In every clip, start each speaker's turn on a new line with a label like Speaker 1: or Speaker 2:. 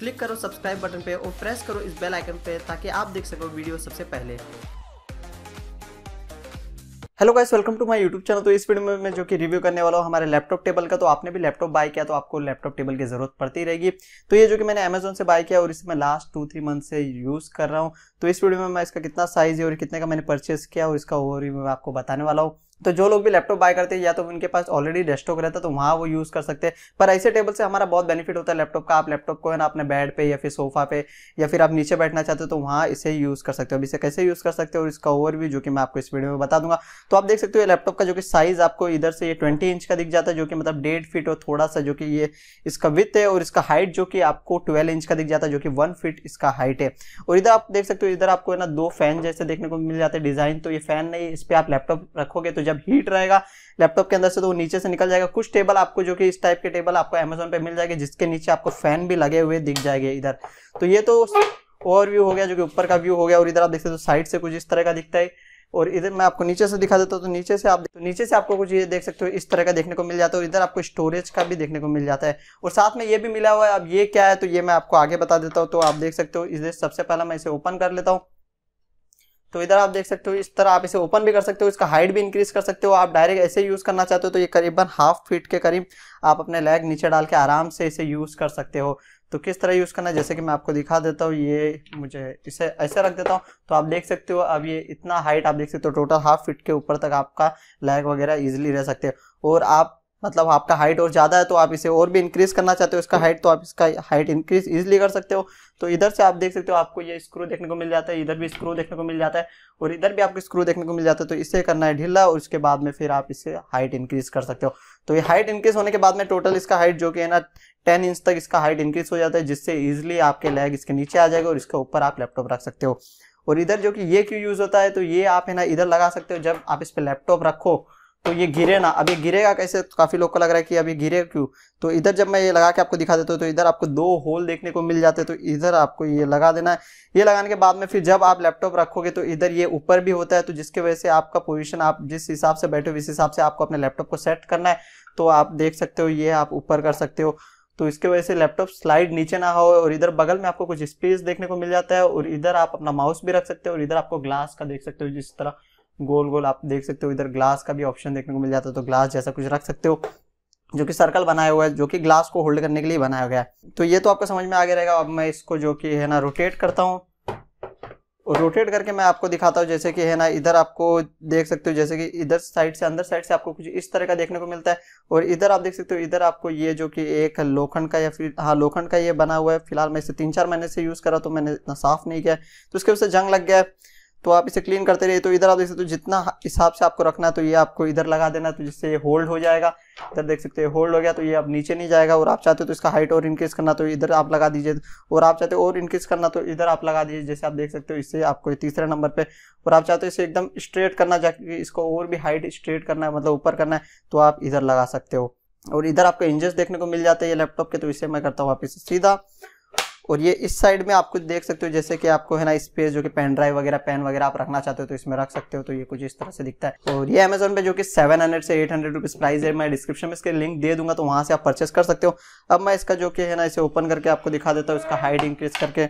Speaker 1: click करो subscribe button पे और प्रेस करो इस बेल आइकन पे ताकि आप देख सको वीडियो सबसे पहले hello guys welcome to my YouTube channel तो इस वीडियो में मैं जो कि रिव्यू करने वाला हूँ हमारे लैपटॉप टेबल का तो आपने भी लैपटॉप बाय किया तो आपको लैपटॉप टेबल की जरूरत पड़ती रहेगी तो ये जो कि मैंने अमेजोन से बाय किया और इसे मैं लास्ट टू थ्री मंथ से यूज़ कर रहा हूँ तो इस वीडियो में मैं इसका कितना साइज़ है और कितने का मैंने परचेस किया और इसका ओवर मैं आपको बताने वाला हूँ तो जो लोग भी लैपटॉप बाय करते हैं या तो उनके पास ऑलरेडी डेस्कटॉप रहता है तो वहाँ वो यूज़ कर सकते हैं पर ऐसे टेबल से हमारा बहुत बेनिफिट होता है लैपटॉप का आप लैपटॉप को है ना अपने बेड पे या फिर सोफा पे या फिर आप नीचे बैठना चाहते हो तो वहाँ इसे यूज़ कर सकते हो अब इसे कैसे यूज़ कर सकते हो और इसका ओवरव्यू जो कि मैं आपको इस वीडियो में बता दूंगा तो आप देख सकते हो लैपटॉप का जो कि साइज़ आपको इधर से ये ट्वेंटी इंच का दिख जाता है जो कि मतलब डेढ़ फीट और थोड़ा सा जो कि ये इसका विथ है और इसका हाइट जो कि आपको ट्वेल्व इंच का दिख जाता है जो कि वन फीट इसका हाइट है और इधर आप देख सकते हो इधर आपको है ना दो फैन जैसे देखने को मिल जाते हैं डिज़ाइन तो ये फैन नहीं इस पर आप लैपटॉप रखोगे तो जब हीट रहेगा लैपटॉप के अंदर से तो वो नीचे से निकल जाएगा कुछ टेबल आपको जो कि इस टाइप के टेबल आपको अमेजोन पे मिल जाएंगे जिसके नीचे आपको फैन भी लगे हुए दिख जाएंगे इधर तो ये तो ओवर व्यू हो गया जो कि ऊपर का व्यू हो गया और इधर आप देखते हो तो साइड से कुछ इस तरह का दिखता है और इधर मैं आपको नीचे से दिखा देता हूँ तो नीचे से आप तो नीचे से आपको कुछ ये देख सकते हो इस तरह का देखने को मिल जाता है और इधर आपको स्टोरेज का भी देखने को मिल जाता है और साथ में ये भी मिला हुआ है अब ये क्या है तो ये मैं आपको आगे बता देता हूँ तो आप देख सकते हो इधर सबसे पहला मैं इसे ओपन कर लेता हूँ तो इधर आप देख सकते हो इस तरह आप इसे ओपन भी कर सकते हो इसका हाइट भी इंक्रीज कर सकते हो आप डायरेक्ट ऐसे यूज़ करना चाहते हो तो ये करीबन हाफ फीट के करीब आप अपने लेग नीचे डाल के आराम से इसे यूज़ कर सकते हो तो किस तरह यूज़ करना है जैसे कि मैं आपको दिखा देता हूँ ये मुझे इसे ऐसे रख देता हूँ तो आप देख सकते हो अब ये इतना हाइट आप देख सकते हो टोटल हाफ फ़िट के ऊपर तक आपका लैग वगैरह ईजिली रह सकते हो और आप मतलब आपका हाइट और ज़्यादा है तो आप इसे और भी इंक्रीज करना चाहते हो इसका हाइट तो-, तो आप इसका हाइट इंक्रीज इजिली कर सकते हो तो इधर से आप देख सकते हो आपको ये स्क्रू देखने को मिल जाता है इधर भी स्क्रू देखने को मिल जाता है और इधर भी आपको स्क्रू देखने को मिल जाता है तो इसे करना है ढीला और उसके बाद में फिर आप इसे हाइट इंक्रीज कर सकते हो तो ये हाइट इंक्रीज होने के बाद में टोटल इसका हाइट जो कि है ना टेन इंच तक इसका हाइट इंक्रीज हो जाता है जिससे ईजिली आपके लेग इसके नीचे आ जाएगा और इसके ऊपर आप लैपटॉप रख सकते हो और इधर जो कि ये क्यों यूज़ होता है तो ये आप है ना इधर लगा सकते हो जब आप इस पर लैपटॉप रखो तो ये गिरे ना अब ये गिरेगा कैसे तो काफ़ी लोग को लग रहा है कि अभी गिरे क्यों तो इधर जब मैं ये लगा के आपको दिखा देता हूँ तो इधर आपको दो होल देखने को मिल जाते हैं तो इधर आपको ये लगा देना है ये लगाने के बाद में फिर जब आप लैपटॉप रखोगे तो इधर ये ऊपर भी होता है तो जिसकी वजह से आपका पोजिशन आप जिस हिसाब से बैठे हो इस हिसाब से आपको अपने लैपटॉप को सेट करना है तो आप देख सकते हो ये आप ऊपर कर सकते हो तो इसके वजह से लैपटॉप स्लाइड नीचे ना हो और इधर बगल में आपको कुछ स्पेस देखने को मिल जाता है और इधर आप अपना माउस भी रख सकते हो और इधर आपको ग्लास का देख सकते हो जिस तरह गोल गोल आप देख सकते हो इधर ग्लास का भी ऑप्शन देखने को मिल जाता है तो ग्लास जैसा कुछ रख सकते हो जो कि सर्कल बनाया हुआ है जो कि ग्लास को होल्ड करने के लिए बनाया गया है तो ये तो आपको समझ में आगे रहेगा अब मैं इसको जो कि है ना रोटेट करता हूँ रोटेट करके मैं आपको दिखाता हूँ जैसे कि है ना इधर आपको देख सकते हो जैसे कि इधर साइड से अंदर साइड से आपको कुछ इस तरह का देखने को मिलता है और इधर आप देख सकते हो इधर आपको ये जो कि एक लोखंड का या फिर हाँ लोखंड का ये बना हुआ है फिलहाल मैं इसे तीन चार महीने से यूज़ करा तो मैंने इतना साफ नहीं किया तो उसके वजह से जंग लग गया है तो आप इसे क्लीन करते रहिए तो इधर आप देख सकते हो तो जितना हिसाब से आपको रखना तो ये आपको इधर लगा देना तो जिससे ये होल्ड हो जाएगा इधर देख सकते हो होल्ड हो गया तो ये अब नीचे नहीं जाएगा और आप चाहते हो तो इसका हाइट और इंक्रीज करना तो इधर आप लगा दीजिए और आप चाहते हो और इंक्रीज करना तो इधर आप लगा दीजिए जैसे आप देख सकते हो इससे आपको तीसरे नंबर पर और आप चाहते हो इसे एकदम स्ट्रेट करना जाके इसको और भी हाइट स्ट्रेट करना है मतलब ऊपर करना है तो आप इधर लगा सकते हो और इधर आपको इंजेस देखने को मिल जाते हैं ये लैपटॉप के तो इसे मैं करता हूँ आप इसे सीधा और ये इस साइड में आप कुछ देख सकते हो जैसे कि आपको है ना स्पेस जो कि पेन ड्राइव वगैरह पेन वगैरह आप रखना चाहते हो तो इसमें रख सकते हो तो ये कुछ इस तरह से दिखता है और ये अमेजोन पे जो कि सेवन हंड्रेड से एट हंड्रेड रुपीज प्राइस है मैं डिस्क्रिप्शन में इसके लिंक दे दूंगा तो वहां से आप परचेस कर सकते हो अब मैं इसका जो कि है ना इसे ओपन करके आपको दिखा देता हूँ इसका हाइट इंक्रीज करके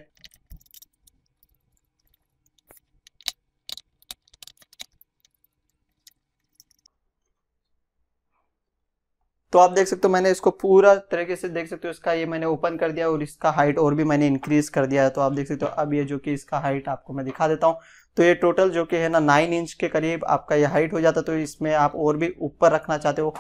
Speaker 1: तो आप देख सकते हो मैंने इसको पूरा तरीके से देख सकते हो इसका ये मैंने ओपन कर दिया और इसका हाइट और भी मैंने इंक्रीज कर दिया है तो आप देख सकते हो अब ये जो कि इसका हाइट आपको मैं दिखा देता हूँ तो ये टोटल जो कि है ना नाइन इंच के करीब आपका ये हाइट हो जाता तो इसमें आप और भी ऊपर रखना चाहते हो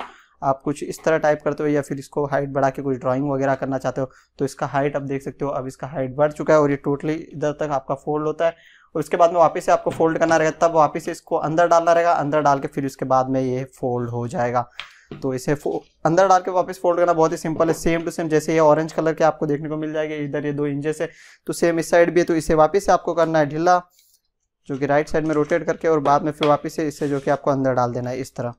Speaker 1: आप कुछ इस तरह टाइप करते हो या फिर इसको हाइट बढ़ा के कुछ ड्राइंग वगैरह करना चाहते हो तो इसका हाइट आप देख सकते हो अब इसका हाइट बढ़ चुका है और ये टोटली इधर तक आपका फोल्ड होता है और उसके बाद में वापस से आपको फोल्ड करना रहेगा तब वापस से इसको अंदर डालना रहेगा अंदर डाल के फिर उसके बाद में ये फोल्ड हो जाएगा तो इसे अंदर डाल के वापस फोल्ड करना बहुत ही सिंपल है सेम टू सेम जैसे ये ऑरेंज कलर के आपको देखने को मिल जाएगा इधर ये दो इंजेस है तो सेम इस साइड भी है तो इसे वापस से आपको करना है ढीला जो कि राइट साइड में रोटेट करके और बाद में फिर वापस से इसे जो कि आपको अंदर डाल देना है इस तरह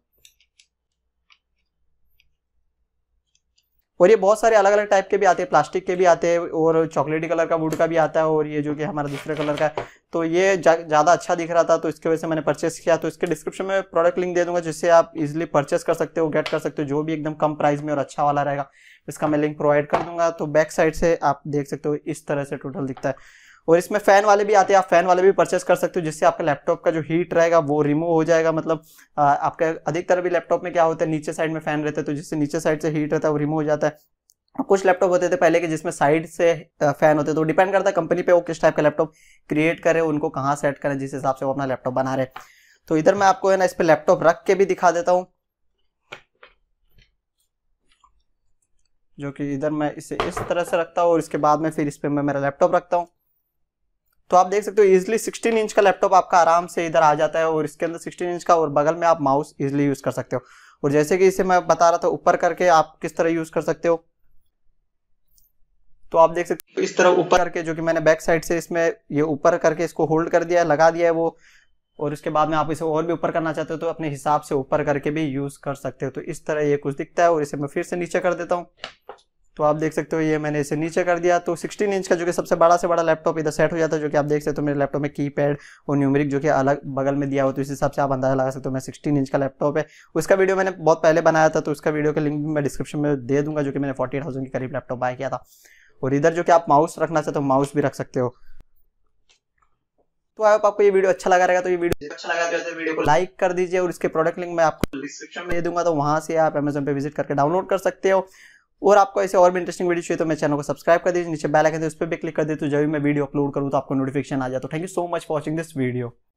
Speaker 1: और ये बहुत सारे अलग अलग टाइप के भी आते हैं प्लास्टिक के भी आते हैं और चॉकलेटी कलर का वुड का भी आता है और ये जो कि हमारा दूसरे कलर का है तो ये ज़्यादा अच्छा दिख रहा था तो इसकी वजह से मैंने परचेस किया तो इसके डिस्क्रिप्शन में प्रोडक्ट लिंक दे दूंगा जिससे आप इजिली परचेस कर सकते हो गेट कर सकते हो जो भी एकदम कम प्राइस में और अच्छा वाला रहेगा इसका मैं लिंक प्रोवाइड कर दूंगा तो बैक साइड से आप देख सकते हो इस तरह से टोटल दिखता है और इसमें फैन वाले भी आते हैं आप फैन वाले भी परचेस कर सकते हो जिससे आपका लैपटॉप का जो हीट रहेगा वो रिमूव हो जाएगा मतलब आपका अधिकतर भी लैपटॉप में क्या होता है नीचे साइड में फैन रहता है तो जिससे नीचे साइड से हीट रहता है वो रिमूव हो जाता है कुछ लैपटॉप होते थे पहले के जिसमें साइड से फैन होते तो डिपेंड करता है कंपनी पे वो किस टाइप का लैपटॉप क्रिएट करे उनको कहाँ सेट करें जिस हिसाब से वो अपना लैपटॉप बना रहे तो इधर मैं आपको है ना इस पर लैपटॉप रख के भी दिखा देता हूँ जो कि इधर मैं इसे इस तरह से रखता हूँ और इसके बाद में फिर इस पर मैं मेरा लैपटॉप रखता हूँ तो आप देख सकते हो इजिली 16 इंच का लैपटॉप आपका आराम से इधर आ जाता है और इसके अंदर 16 इंच का और बगल में आप माउस इजिली यूज कर सकते हो और जैसे कि इसे मैं बता रहा था ऊपर करके आप किस तरह यूज कर सकते हो तो आप देख सकते हो इस तरह ऊपर करके जो कि मैंने बैक साइड से इसमें ये ऊपर करके इसको होल्ड कर दिया है लगा दिया है वो और इसके बाद में आप इसे और भी ऊपर करना चाहते हो तो अपने हिसाब से ऊपर करके भी यूज कर सकते हो तो इस तरह ये कुछ दिखता है और इसे मैं फिर से नीचे कर देता हूँ तो आप देख सकते हो ये मैंने इसे नीचे कर दिया तो 16 इंच का जो कि सबसे बड़ा से बड़ा लैपटॉप इधर सेट हो जाता है जो कि आप देख सकते हो मेरे लैपटॉप में की पैड और न्यूमेरिक जो कि अलग बगल में दिया हो तो इस हिसाब से आप अंदाजा लगा सकते हो मैं सिक्सटीन इंच का लैपटॉप है उसका वीडियो मैंने बहुत पहले बनाया था तो उसका वीडियो का लिंक भी मैं डिस्क्रिप्शन में दे दूंगा जो कि मैंने फोर्टी के करीब लैपटॉप बाय किया था और इधर जो कि आप माउस रखना चाहते हो माउस भी रख सकते हो तो आप आपको ये वीडियो अच्छा लगा रहेगा तो ये वीडियो अच्छा लगा तो वीडियो को लाइक कर दीजिए और इसके प्रोडक्ट लिंक मैं आपको डिस्क्रिप्शन में दे दूंगा तो वहां से आप अमेजोन पे विजिट करके डाउनलोड कर सकते हो और आपको ऐसे और भी इंटरेस्टिंग वीडियो चाहिए तो मेरे चैनल को सब्सक्राइब कर दीजिए नीचे बेल आइकन उस पर भी क्लिक कर दे तो जब भी मैं वीडियो अपलोड करूँ तो आपको नोटिफिकेशन आ जाए तो thank you so much watching this video